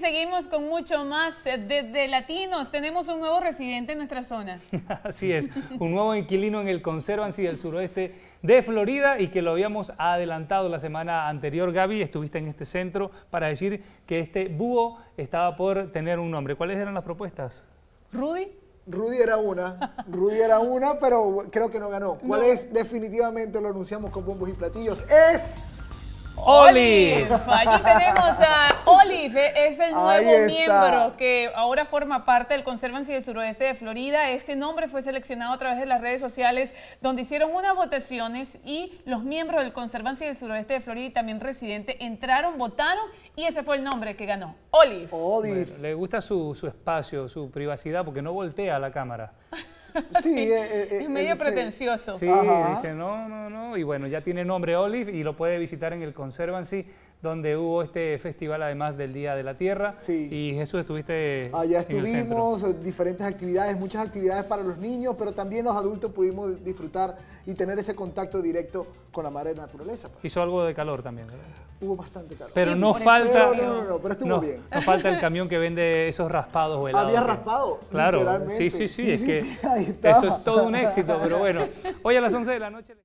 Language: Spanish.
seguimos con mucho más eh, de, latinos. Tenemos un nuevo residente en nuestra zona. Así es, un nuevo inquilino en el Conservancy del suroeste de Florida y que lo habíamos adelantado la semana anterior. Gaby, estuviste en este centro para decir que este búho estaba por tener un nombre. ¿Cuáles eran las propuestas? Rudy. Rudy era una, Rudy era una, pero creo que no ganó. ¿Cuál es? Definitivamente lo anunciamos con bombos y platillos. Es... Olive. Allí tenemos a Olive, es el nuevo miembro que ahora forma parte del Conservancy del Suroeste de Florida. Este nombre fue seleccionado a través de las redes sociales donde hicieron unas votaciones y los miembros del Conservancy del Suroeste de Florida y también residente entraron, votaron y ese fue el nombre que ganó. Olive. le gusta su, espacio, su privacidad, porque no voltea la cámara. Sí, eh, eh, es, eh, medio pretencioso. Sí, dice no, no, no. Y bueno, ya tiene nombre Olive y lo puede visitar en el Conservancy, donde hubo este festival además del Día de la Tierra. Y Jesús, estuviste Allá estuvimos, diferentes actividades, muchas actividades para los niños, pero también los adultos pudimos disfrutar y tener ese contacto directo con la madre naturaleza. Pues. Hizo algo de calor también, ¿verdad? Hubo bastante calor. Pero no falta... no, no, no, pero estuvo bien. No falta el camión que vende esos raspados o helados. Había raspado. Claro, sí, sí, sí. es que sí, eso es todo un éxito, pero bueno. Hoy a las 11 de la noche.